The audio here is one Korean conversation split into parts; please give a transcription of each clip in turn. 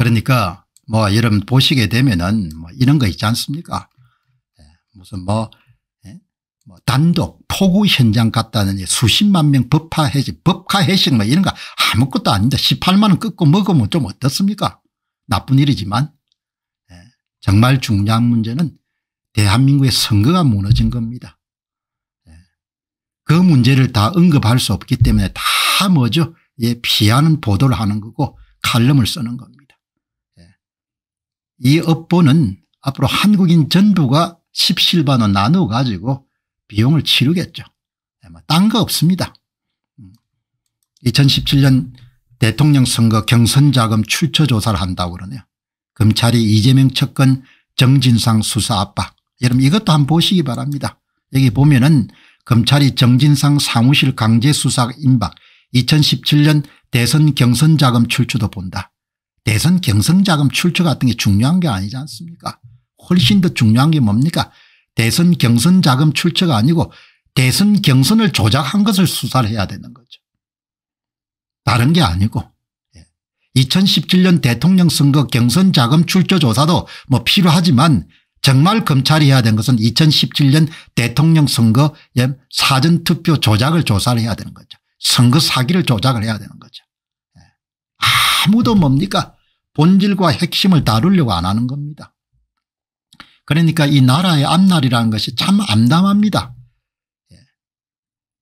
그러니까 뭐 여러분 보시게 되면은 뭐 이런 거 있지 않습니까? 예, 무슨 뭐, 예, 뭐, 단독 폭우 현장 갔다는 수십만 명 법화 회식, 법화 회식 뭐 이런 거 아무것도 아닌데 18만 원 끊고 먹으면 좀 어떻습니까? 나쁜 일이지만 예, 정말 중요한 문제는 대한민국의 선거가 무너진 겁니다. 그 문제를 다 언급할 수 없기 때문에 다 뭐죠? 예, 피하는 보도를 하는 거고 칼럼을 쓰는 겁니다. 이 업보는 앞으로 한국인 전부가 10실바로 나누어 가지고 비용을 치르겠죠. 예, 뭐 딴거 없습니다. 2017년 음. 대통령 선거 경선자금 출처 조사를 한다고 그러네요. 검찰이 이재명 측근 정진상 수사 압박. 여러분 이것도 한번 보시기 바랍니다. 여기 보면은 검찰이 정진상 사무실 강제 수사 임박 2017년 대선 경선자금 출처도 본다. 대선 경선자금 출처 같은 게 중요한 게 아니지 않습니까 훨씬 더 중요한 게 뭡니까 대선 경선자금 출처가 아니고 대선 경선을 조작한 것을 수사를 해야 되는 거죠. 다른 게 아니고 2017년 예. 대통령 선거 경선 자금 출처 조사도 뭐 필요하지만 정말 검찰이 해야 된 것은 2017년 대통령 선거 예, 사전투표 조작을 조사를 해야 되는 거죠. 선거 사기를 조작을 해야 되는 거죠. 아무도 뭡니까 본질과 핵심을 다루려고 안 하는 겁니다. 그러니까 이 나라의 앞날이라는 것이 참 암담합니다. 예.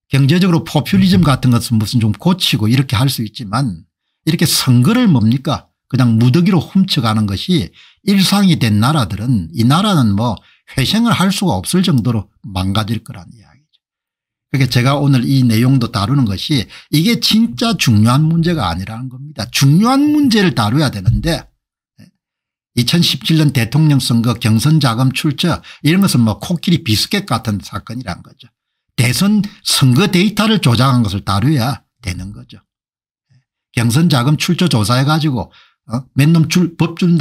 경제적으로 포퓰리즘 같은 것은 무슨 좀 고치고 이렇게 할 수 있지만 이렇게 선거를 뭡니까 그냥 무더기로 훔쳐가는 것이 일상이 된 나라들은 이 나라는 뭐 회생을 할 수가 없을 정도로 망가질 거란 이야 기 그러니까 제가 오늘 이 내용도 다루는 것이 이게 진짜 중요한 문제가 아니라는 겁니다. 중요한 문제를 다뤄야 되는데 2017년 예, 대통령 선거 경선 자금 출처 이런 것은 뭐 코끼리 비스켓 같은 사건이란 거죠. 대선 선거 데이터를 조작한 것을 다뤄야 되는 거죠. 예, 경선 자금 출처 조사해 가지고 어? 맨놈 법준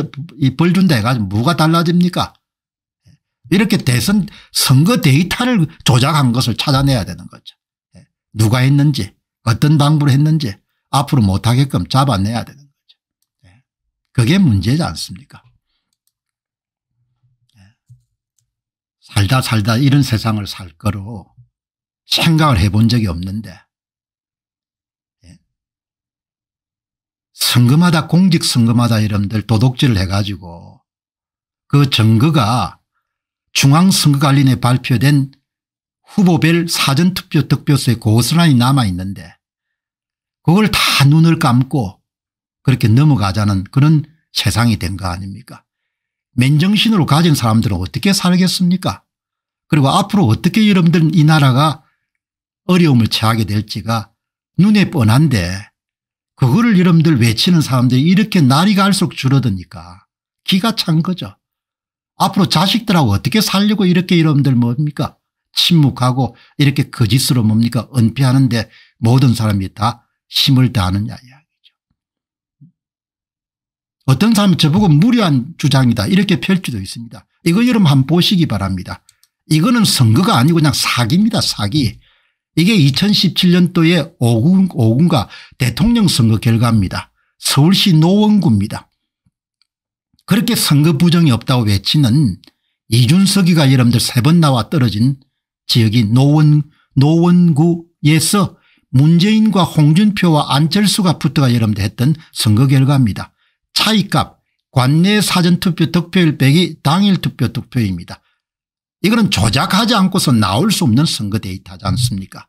벌준다 해가지고 뭐가 달라집니까? 이렇게 대선 선거 데이터를 조작한 것을 찾아내야 되는 거죠. 예. 누가 했는지 어떤 당부를 했는지 앞으로 못하게끔 잡아내야 되는 거죠. 예. 그게 문제지 않습니까 예. 살다 살다 이런 세상을 살 거로 생각을 해본 적이 없는데 선거마다 공직선거마다 이런들 도둑질을 해가지고 그 증거가 중앙선거관리에 발표된 후보별 사전투표 득표수의 고스란히 남아있는데 그걸 다 눈을 감고 그렇게 넘어가자는 그런 세상이 된 거 아닙니까 맨정신으로 가진 사람들은 어떻게 살겠습니까 그리고 앞으로 어떻게 여러분들은 이 나라가 어려움을 처하게 될지가 눈에 뻔한데 그거를 여러분들 외치는 사람들이 이렇게 날이 갈수록 줄어드니까 기가 찬 거죠. 앞으로 자식들하고 어떻게 살려고 이렇게 여러분들 뭡니까 침묵하고 이렇게 거짓으로 그 뭡니까 은폐하는데 모든 사람이 다 힘을 다하느냐 이야기죠. 어떤 사람이 저보고 무리한 주장이다 이렇게 펼지도 있습니다. 이거 여러분 한번 보시기 바랍니다. 이거는 선거가 아니고 그냥 사기입니다 사기. 이게 2017년도에 5군, 5군가 대통령 선거 결과입니다. 서울시 노원구입니다. 그렇게 선거 부정이 없다고 외치는 이준석이가 여러분들 세 번 나와 떨어진 지역이 노원, 노원구에서 문재인과 홍준표와 안철수가 붙어가 여러분들 했던 선거 결과입니다. 차이값 관내 사전투표 득표율 빼기 당일 투표 득표입니다. 이거는 조작하지 않고서 나올 수 없는 선거 데이터지 않습니까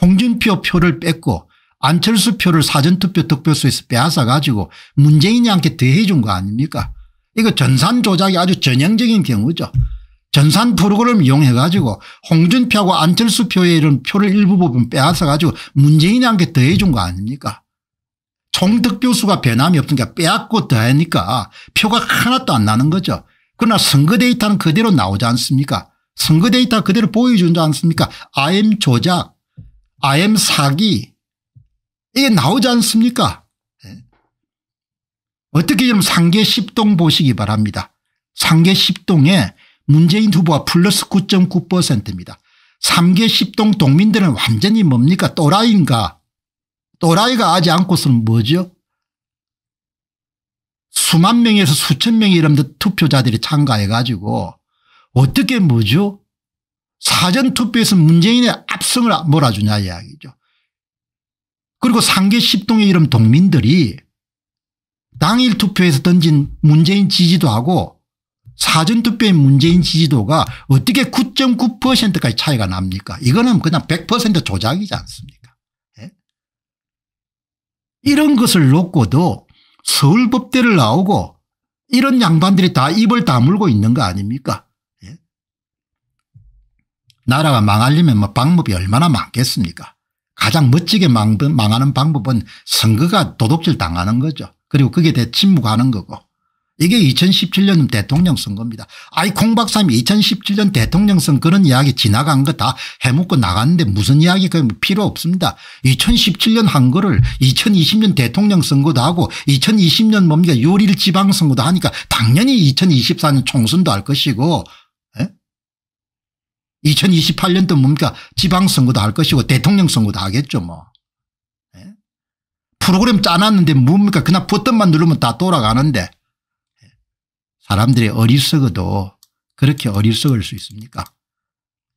홍준표 표를 뺐고 안철수 표를 사전투표 득표수에서 빼앗아 가지고 문재인이 한테 더해준 거 아닙니까 이거 전산 조작이 아주 전형적인 경우죠. 전산 프로그램 이용해 가지고 홍준표하고 안철수 표의 이런 표를 일부 분 빼앗아 가지고 문재인한테 더해 준 거 아닙니까 총 득표수가 변함이 없으니까 빼앗고 더하니까 표가 하나도 안 나는 거죠. 그러나 선거 데이터는 그대로 나오지 않습니까 선거 데이터 그대로 보여주지 않습니까 IM 조작 IM 사기 이게 나오지 않습니까 어떻게 여러분 상계 10동 보시기 바랍니다. 상계 10동에 문재인 후보가 플러스 9.9%입니다. 3개 10동 동민들은 완전히 뭡니까 또라이인가 또라이가 하지 않고서는 뭐죠 수만 명에서 수천 명의 이런 투표자들이 참가해 가지고 어떻게 뭐죠 사전투표에서 문재인의 압승을 몰아주냐 이야기죠. 그리고 3계 10동의 이런 동민들이 당일 투표에서 던진 문재인 지지도하고 사전투표인 문재인 지지도가 어떻게 9.9%까지 차이가 납니까 이거는 그냥 100% 조작이지 않습니까 예? 이런 것을 놓고도 서울법대를 나오고 이런 양반들이 다 입을 다물고 있는 거 아닙니까 예? 나라가 망하려면 뭐 방법이 얼마나 많겠습니까 가장 멋지게 망하는 방법은 선거가 도둑질 당하는 거죠 그리고 그게 대 침묵하는 거고 이게 2017년 대통령 선거입니다. 아이 콩박사님이 2017년 대통령 선 그런 이야기 지나간 거 다 해먹고 나갔는데 무슨 이야기 그 필요 없습니다. 2017년 한 거를 2020년 대통령 선거도 하고 2020년 뭡니까 요리를 지방선거도 하니까 당연히 2024년 총선도 할 것이고 2028년도 예? 뭡니까 지방선거도 할 것이고 대통령 선거도 하겠죠 뭐. 프로그램 짜놨는데 뭡니까 그냥 버튼만 누르면 다 돌아가는데 사람들이 어리석어도 그렇게 어리석을 수 있습니까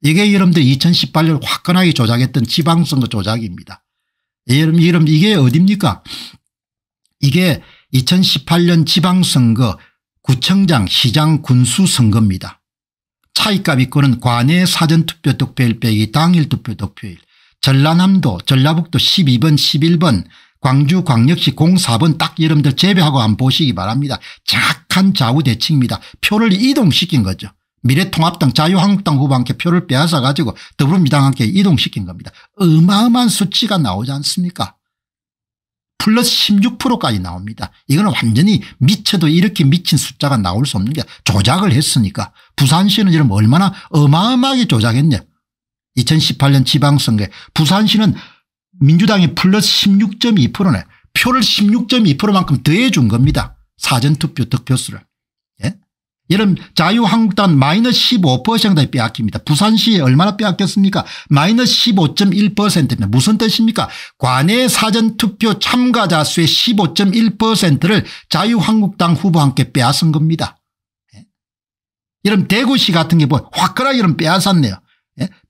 이게 여러분들 2018년 화끈하게 조작했던 지방선거 조작입니다 여러분, 이게 어딥니까 이게 2018년 지방선거 구청장 시장 군수 선거입니다 차이값 있권는 관내 사전투표 득표일 빼기 당일 투표 득표일 전라남도 전라북도 12번 11번 광주광역시 04번 딱 여러분들 재배하고 안 보시기 바랍니다. 정확한 좌우대칭입니다. 표를 이동시킨 거죠. 미래통합당 자유한국당 후보한테 표를 빼앗아 가지고 더불어민당한테 이동시킨 겁니다. 어마어마한 수치가 나오지 않습니까 플러스 16%까지 나옵니다. 이건 완전히 미쳐도 이렇게 미친 숫자가 나올 수 없는 게 조작을 했으니까 부산시는 지금 얼마나 어마어마하게 조작했냐 2018년 지방선거에 부산시는 민주당이 플러스 16.2%네. 표를 16.2%만큼 더해 준 겁니다. 사전투표 득표수를. 예? 여름 자유한국당 마이너스 15%대 빼앗깁니다. 부산시에 얼마나 빼앗겼습니까? 마이너스 15.1%입니다. 무슨 뜻입니까? 관내 사전투표 참가자 수의 15.1%를 자유한국당 후보한테 빼앗은 겁니다. 예? 이런 대구시 같은 게뭐 화끈하게 빼앗았네요.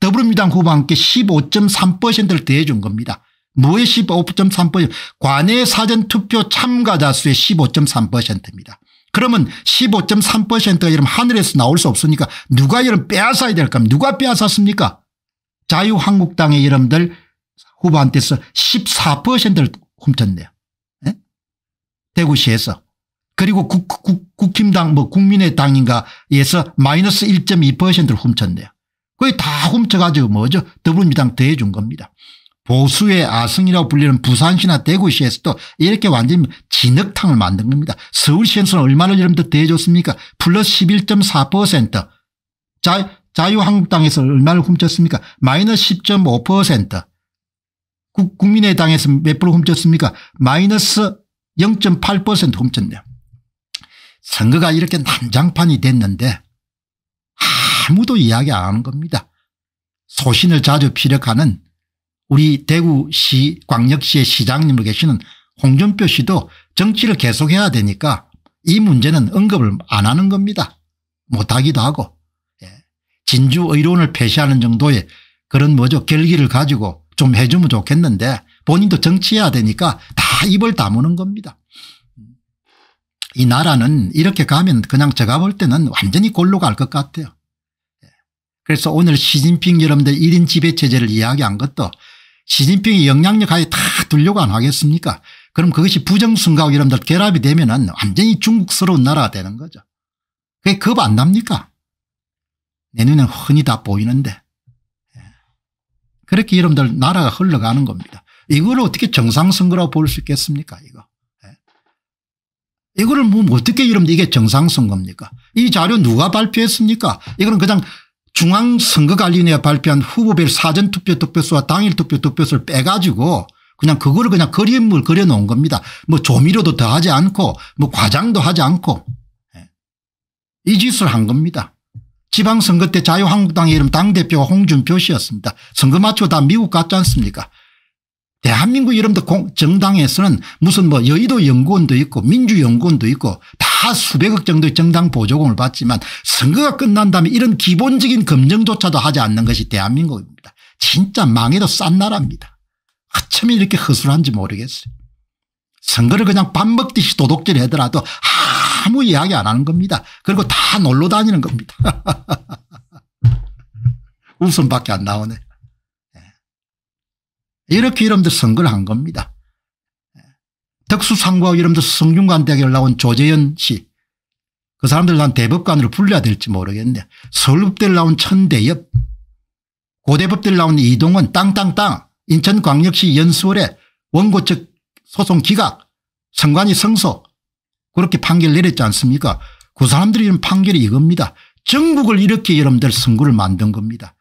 더불어민주당 후보와 함께 15.3%를 더해준 겁니다. 뭐의 15.3% 관외 사전투표 참가자 수의 15.3%입니다. 그러면 15.3%가 이러 하늘에서 나올 수 없으니까 누가 이런 빼앗아야 될겁 누가 빼앗았습니까 자유한국당의 이름들 후보한테서 14%를 훔쳤네요. 네? 대구시에서. 그리고 국, 국, 국힘당 뭐 국민의당인가에서 마이너스 1.2%를 훔쳤네요. 거의 다 훔쳐가지고 뭐죠 더불어민주당 대해준 겁니다. 보수의 아성이라고 불리는 부산시나 대구시에서도 이렇게 완전히 진흙탕을 만든 겁니다. 서울시에서는 얼마를 여러분들 대해줬습니까 플러스 11.4% 자, 자유한국당에서 얼마를 훔쳤습니까 마이너스 10.5% 국민의당에서 몇 프로 훔쳤습니까 마이너스 0.8% 훔쳤네요. 선거가 이렇게 난장판이 됐는데 아무도 이야기 안 하는 겁니다. 소신을 자주 피력하는 우리 대구시 광역시의 시장님으로 계시는 홍준표 씨도 정치를 계속해야 되니까 이 문제는 언급을 안 하는 겁니다. 못하기도 하고 예. 진주의론을 폐쇄하는 정도의 그런 뭐죠 결기를 가지고 좀 해주면 좋겠는데 본인도 정치해야 되니까 다 입을 다무는 겁니다. 이 나라는 이렇게 가면 그냥 제가 볼 때는 완전히 골로 갈 것 같아요. 그래서 오늘 시진핑 여러분들 1인 지배체제를 이야기한 것도 시진핑이 영향력 하에 다 두려고 안 하겠습니까 그럼 그것이 부정선거하고 여러분들 결합이 되면 은 완전히 중국스러운 나라가 되는 거죠. 그게 겁 안 납니까 내 눈엔 흔히 다 보이는데 예. 그렇게 여러분들 나라가 흘러가는 겁니다. 이걸 어떻게 정상선거라고 볼 수 있겠습니까 이거. 예. 이거를 뭐 어떻게 이러면 이게 정상선거입니까 이 자료 누가 발표했습니까 이거는 그냥 중앙선거관리위원회가 발표한 후보별 사전투표 투표수와 당일투표 투표수를 빼가지고 그냥 그거를 그냥 그림을 그려놓은 겁니다. 뭐 조미료도 더하지 않고 뭐 과장도 하지 않고 예. 이 짓을 한 겁니다. 지방선거 때 자유한국당의 이름 당대표가 홍준표 씨였습니다. 선거 맞치고다 미국 갔지 않습니까 대한민국 이름도 공, 정당에서는 무슨 뭐 여의도 연구원도 있고 민주연구원도 있고 다 수백억 정도의 정당 보조금을 받지만 선거가 끝난 다음에 이런 기본적인 검증조차도 하지 않는 것이 대한민국입니다. 진짜 망해도 싼 나라입니다. 아참 이렇게 허술한지 모르겠어요. 선거를 그냥 밥 먹듯이 도둑질 하더라도 아무 이야기 안 하는 겁니다. 그리고 다 놀러 다니는 겁니다. 웃음밖에 안 나오네. 예. 이렇게 이름들 선거를 한 겁니다. 특수상과 여러분들 성균관 대학에 올라온 조재현 씨. 그 사람들 난 대법관으로 불려야 될지 모르겠네. 서울법대를 나온 천대엽. 고대법대를 나온 이동원 땅땅땅. 인천광역시 연수월에 원고 측 소송 기각. 선관위 성소. 그렇게 판결 내렸지 않습니까? 그 사람들이 이런 판결이 이겁니다. 전국을 이렇게 여러분들 선거를 만든 겁니다.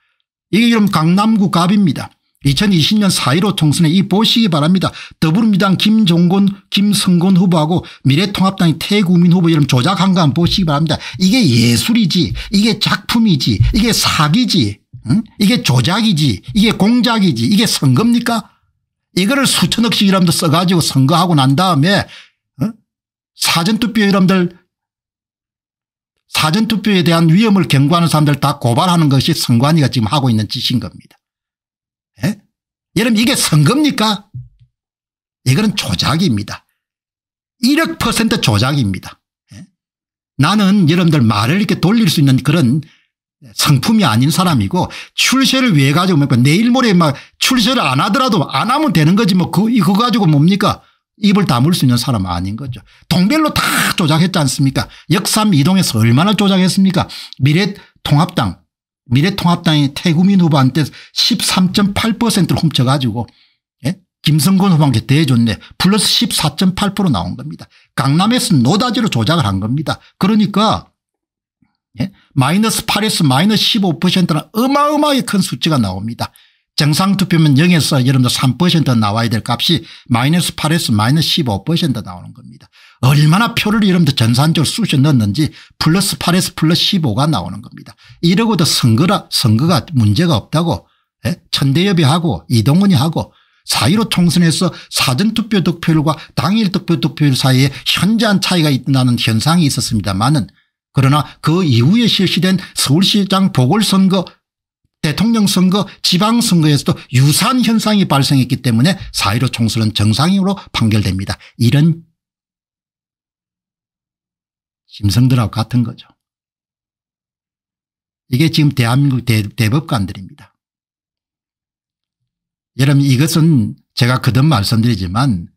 이게 여러분 강남구 갑입니다. 2020년 4.15 총선에 이 보시기 바랍니다. 더불어민주당 김종곤 김성곤 후보하고 미래통합당 태국민 후보 이름 조작한 거 한번 보시기 바랍니다. 이게 예술이지 이게 작품이지 이게 사기지 응? 이게 조작이지 이게 공작이지 이게 선거입니까 이거를 수천억씩 이름도 써가지고 선거하고 난 다음에 어? 사전투표 이름들 사전투표에 대한 위험을 경고하는 사람들 다 고발하는 것이 선관위가 지금 하고 있는 짓인 겁니다. 예? 여러분 이게 선거입니까? 이거는 조작입니다. 100% 조작입니다. 예? 나는 여러분들 말을 이렇게 돌릴 수 있는 그런 성품이 아닌 사람이고 출세를 왜 가지고 뭡니까 뭐 내일 모레 막 출세를 안 하더라도 안 하면 되는 거지 뭐 그, 거 가지고 뭡니까 입을 다물 수 있는 사람 아닌 거죠. 동별로 다 조작했지 않습니까? 역삼 이동에서 얼마나 조작했습니까? 미래 통합당 미래통합당이 태구민 후보한테 13.8%를 훔쳐가지고 예? 김성근 후보한테 대해줬네. 플러스 14.8% 나온 겁니다. 강남에서 노다지로 조작을 한 겁니다. 그러니까 예? 마이너스 8에서 마이너스 15%는 어마어마하게 큰 수치가 나옵니다. 정상투표면 0에서 여러분들 3% 나와야 될 값이 마이너스 8에서 마이너스 15% 나오는 겁니다. 얼마나 표를 여러분들 전산적으로 쑤셔 넣었는지 플러스 8에서 플러스 15가 나오는 겁니다. 이러고도 선거라, 선거가 문제가 없다고 예? 천대협이하고 이동훈이 하고 4.15 총선에서 사전투표 득표율과 당일 투표 득표율 사이에 현저한 차이가 있다는 현상이 있었습니다만은 그러나 그 이후에 실시된 서울시장 보궐선거 대통령 선거 지방선거에서도 유사한 현상이 발생했기 때문에 4.15 총선은 정상으로 판결됩니다. 이런 심성들하고 같은 거죠. 이게 지금 대한민국 대, 대법관들입니다. 여러분 이것은 제가 그든 말씀드리지만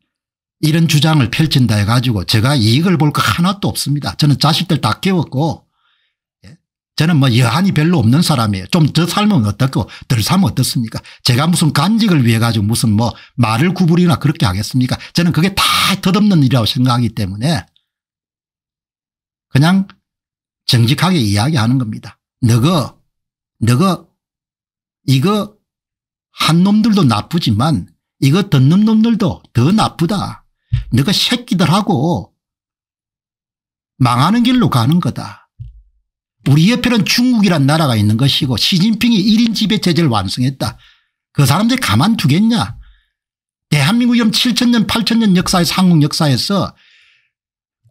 이런 주장을 펼친다 해가지고 제가 이익을 볼 거 하나도 없습니다. 저는 자식들 다 깨웠고 예? 저는 뭐 여한이 별로 없는 사람이에요. 좀 더 살면 어떻고 덜 살면 어떻습니까? 제가 무슨 간직을 위해 가지고 무슨 뭐 말을 구부리나 그렇게 하겠습니까? 저는 그게 다 덧없는 일이라고 생각하기 때문에 그냥 정직하게 이야기하는 겁니다. 너거 너거 이거 한 놈들도 나쁘지만 이거 듣는 놈들도 더 나쁘다. 너가 새끼들하고 망하는 길로 가는 거다. 우리 옆에는 중국이란 나라가 있는 것이고 시진핑이 1인 지배 체제를 완성했다. 그 사람들 가만두겠냐. 대한민국 이 7천년 8천년 역사의 상국 역사에서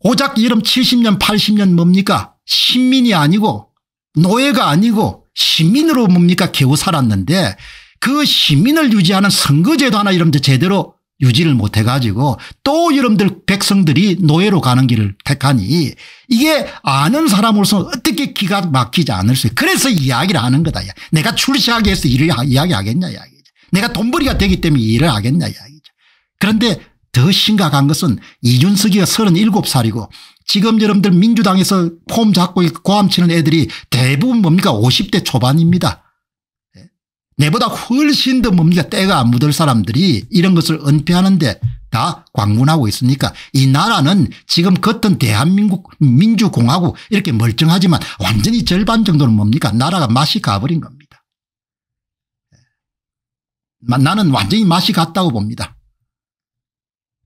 오작 이름 70년 80년 뭡니까 신민이 아니고 노예가 아니고 시민으로 뭡니까 겨우 살았는데 그 시민을 유지하는 선거제도 하나 이름들 제대로 유지를 못해가지고 또여러들 백성들이 노예로 가는 길을 택하니 이게 아는 사람으로서 어떻게 기가 막히지 않을 수 있어요. 그래서 이야기를 하는 거다. 내가 출시하기 위해서 일을 이야기하겠냐 이야기죠. 내가 돈벌이가 되기 때문에 일을 하겠냐 이야기죠. 그런데 더 심각한 것은 이준석이가 37살이고 지금 여러분들 민주당에서 폼 잡고 고함치는 애들이 대부분 뭡니까 50대 초반입니다. 예. 내보다 훨씬 더 뭡니까 때가 안 묻을 사람들이 이런 것을 은폐하는데 다 광문하고 있으니까 이 나라는 지금 겉은 대한민국 민주공화국 이렇게 멀쩡하지만 완전히 절반 정도는 뭡니까 나라가 맛이 가버린 겁니다. 예. 나는 완전히 맛이 갔다고 봅니다.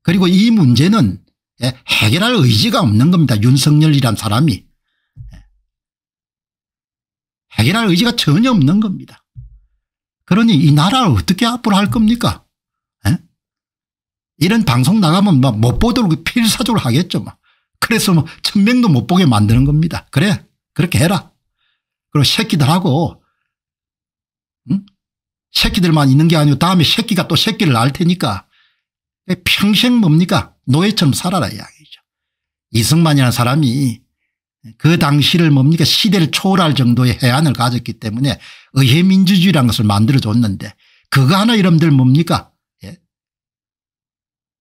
그리고 이 문제는 예, 해결할 의지가 없는 겁니다. 윤석열이란 사람이. 예. 해결할 의지가 전혀 없는 겁니다. 그러니 이 나라를 어떻게 앞으로 할 겁니까? 에? 예? 이런 방송 나가면 막못 뭐 보도록 필사적으로 하겠죠. 막. 뭐. 그래서 뭐 천명도 못 보게 만드는 겁니다. 그래 그렇게 해라. 그리고 새끼들하고 응? 새끼들만 있는 게 아니고 다음에 새끼가 또 새끼를 낳을 테니까 네, 평생 뭡니까 노예처럼 살아라 이야기죠. 이승만이라는 사람이 그 당시를 뭡니까 시대를 초월할 정도의 해안을 가졌기 때문에 의회민주주의라는 것을 만들어줬는데 그거 하나 이름들 뭡니까 예.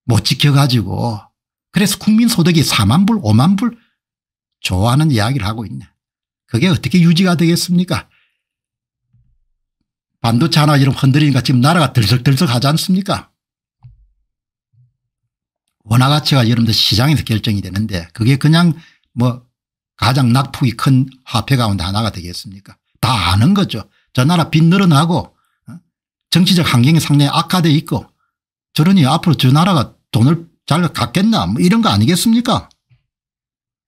못 지켜가지고 그래서 국민소득이 4만 불 5만 불 좋아하는 이야기를 하고 있네. 그게 어떻게 유지가 되겠습니까 반도체 하나 이런 흔들리니까 지금 나라가 들썩들썩 하지 않습니까 원화 가치가 여러분들 시장에서 결정이 되는데 그게 그냥 뭐 가장 낙폭이 큰 화폐 가운데 하나가 되겠습니까 다 아는 거죠. 저 나라 빚 늘어나고 어? 정치적 환경이 상당히 악화돼 있고 저러니 앞으로 저 나라가 돈을 잘 갖겠나 뭐 이런 거 아니겠습니까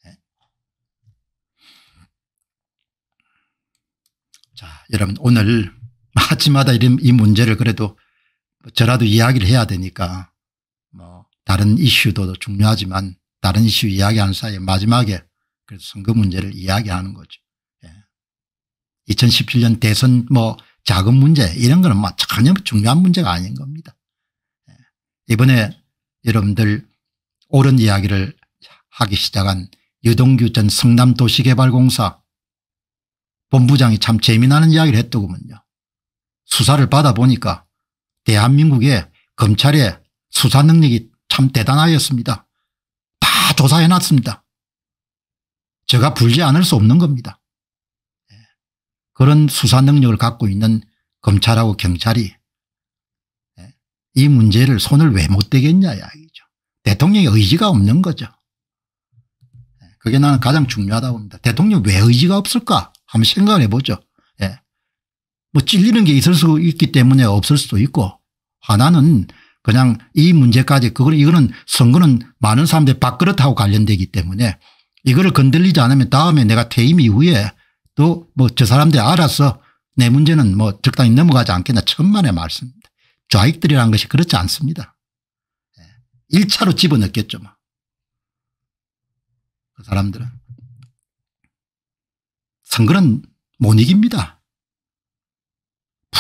예. 자 여러분 오늘 아침마다 이런 이 문제를 그래도 뭐 저라도 이야기를 해야 되니까 다른 이슈도 중요하지만 다른 이슈 이야기하는 사이에 마지막에 그래서 선거 문제를 이야기하는 거죠. 예. 2017년 대선 뭐 자금 문제 이런 거는 뭐 전혀 중요한 문제가 아닌 겁니다. 예. 이번에 여러분들 옳은 이야기를 하기 시작한 여동규 전 성남도시개발공사 본부장이 참 재미나는 이야기를 했더군요. 수사를 받아보니까 대한민국의 검찰의 수사 능력이 참 대단하였습니다. 다 조사해놨습니다. 제가 불지 않을 수 없는 겁니다. 예. 그런 수사 능력을 갖고 있는 검찰하고 경찰이 예, 이 문제를 손을 왜 못 대겠냐 이야기죠. 대통령의 의지가 없는 거죠. 예, 그게 나는 가장 중요하다고 봅니다. 대통령 왜 의지가 없을까 한번 생각을 해보죠. 뭐 찔리는 게 있을 수 있기 때문에 없을 수도 있고 하나는 그냥 이 문제까지 그걸 이거는 선거는 많은 사람들이 밥그릇하고 관련되기 때문에 이거를 건들리지 않으면 다음에 내가 퇴임 이후에 또 뭐 저 사람들이 알아서 내 문제는 뭐 적당히 넘어가지 않겠나 천만의 말씀입니다. 좌익들이란 것이 그렇지 않습니다. 1차로 예. 집어넣겠죠. 뭐. 그 사람들은. 선거는 못 이깁니다.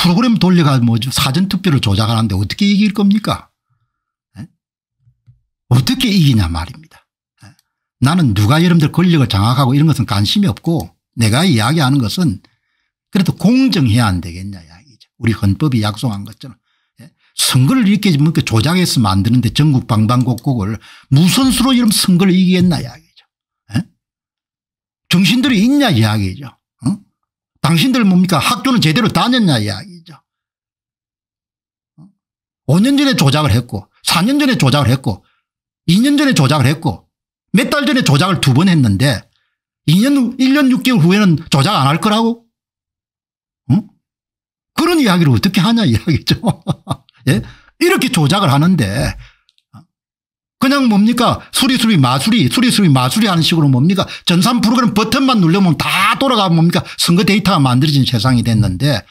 프로그램 돌려가 뭐 사전투표를 조작하는데 어떻게 이길 겁니까? 에? 예? 어떻게 이기냐 말입니다. 에? 예? 나는 누가 여러분들 권력을 장악하고 이런 것은 관심이 없고 내가 이야기하는 것은 그래도 공정해야 안 되겠냐 이야기죠. 우리 헌법이 약속한 것처럼. 에? 예? 선거를 뭐 이렇게 조작해서 만드는데 전국 방방곡곡을 무슨 수로 이런 선거를 이기겠나 이야기죠. 정신들이 있냐 이야기죠. 당신들 뭡니까 학교는 제대로 다녔냐 이야기 5년 전에 조작을 했고 4년 전에 조작을 했고 2년 전에 조작을 했고 몇 달 전에 조작을 두 번 했는데 2년, 1년 6개월 후에는 조작 안 할 거라고? 응? 그런 이야기를 어떻게 하냐 이야기죠. 예? 이렇게 조작을 하는데 그냥 뭡니까 수리수리 마수리 수리수리 마수리 하는 식으로 뭡니까 전산 프로그램 버튼만 눌러보면 다 돌아가 뭡니까 선거 데이터가 만들어진 세상이 됐는데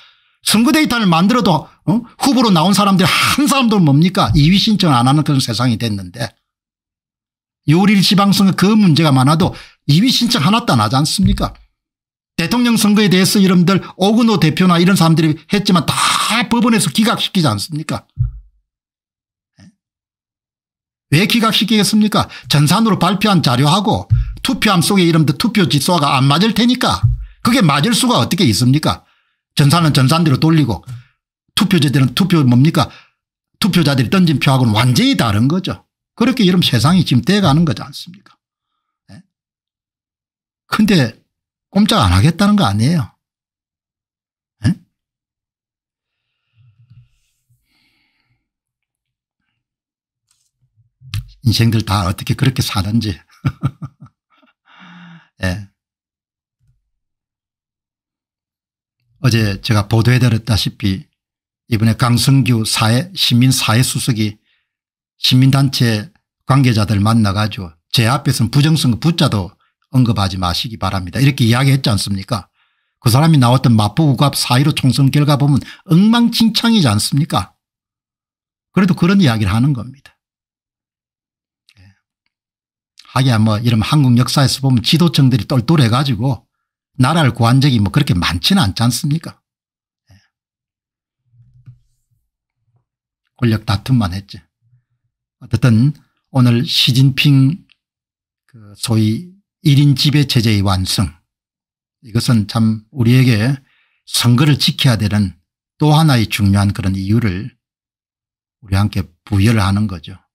선거 데이터를 만들어도 어? 후보로 나온 사람들 한 사람도 뭡니까 2위신청안 하는 그런 세상이 됐는데 요리 지방선거 그 문제가 많아도 2위 신청 하나도 안 하지 않습니까 대통령 선거에 대해서 여러분들 오근호 대표나 이런 사람들이 했지만 다 법원에서 기각시키지 않습니까 예? 왜 기각시키겠습니까 전산으로 발표한 자료하고 투표함 속에 이름들 투표 지수가 안 맞을 테니까 그게 맞을 수가 어떻게 있습니까 전산은 전산대로 돌리고 투표제들은 투표 뭡니까 투표자들이 던진 표하고는 완전히 다른 거죠. 그렇게 여러분 세상이 지금 돼가는 거지 않습니까 예? 근데 꼼짝 안 하겠다는 거 아니에요. 에? 예? 인생들 다 어떻게 그렇게 사는지. 예. 어제 제가 보도해드렸다시피 이번에 강성규 사회 시민사회수석이 시민단체 관계자들 만나가지고 제 앞에서는 부정선거 붙자도 언급하지 마시기 바랍니다. 이렇게 이야기했지 않습니까 그 사람이 나왔던 마포구갑 사1 5 총선 결과 보면 엉망진창이지 않습니까 그래도 그런 이야기를 하는 겁니다. 예. 하기야 뭐 이런 한국 역사에서 보면 지도층들이 똘똘해가지고 나라를 구한 적이 뭐 그렇게 많지는 않지 않습니까? 예. 권력 다툼만 했죠. 어쨌든 오늘 시진핑 그 소위 1인 지배 체제의 완성 이것은 참 우리에게 선거를 지켜야 되는 또 하나의 중요한 그런 이유를 우리 함께 부여를 하는 거죠.